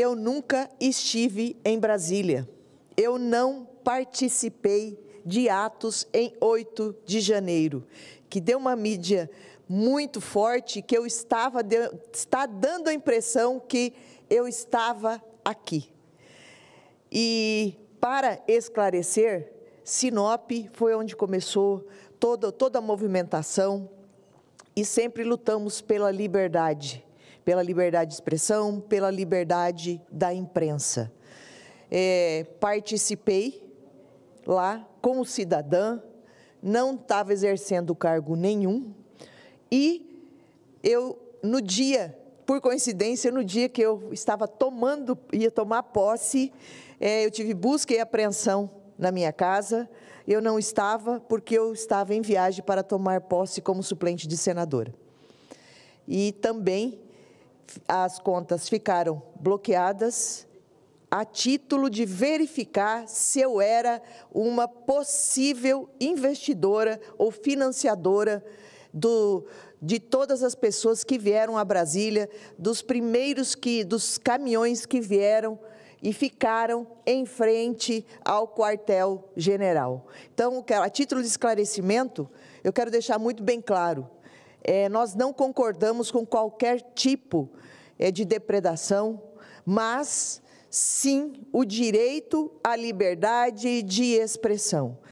Eu nunca estive em Brasília. Eu não participei de atos em 8 de janeiro, que deu uma mídia muito forte que eu estava está dando a impressão que eu estava aqui. E para esclarecer, Sinop foi onde começou toda toda a movimentação e sempre lutamos pela liberdade pela liberdade de expressão, pela liberdade da imprensa. É, participei lá como cidadã, não estava exercendo cargo nenhum e eu no dia, por coincidência, no dia que eu estava tomando, ia tomar posse, é, eu tive busca e apreensão na minha casa. Eu não estava porque eu estava em viagem para tomar posse como suplente de senadora. E também as contas ficaram bloqueadas a título de verificar se eu era uma possível investidora ou financiadora do, de todas as pessoas que vieram a Brasília, dos primeiros que, dos caminhões que vieram e ficaram em frente ao quartel-general. Então, a título de esclarecimento, eu quero deixar muito bem claro é, nós não concordamos com qualquer tipo é, de depredação, mas sim o direito à liberdade de expressão.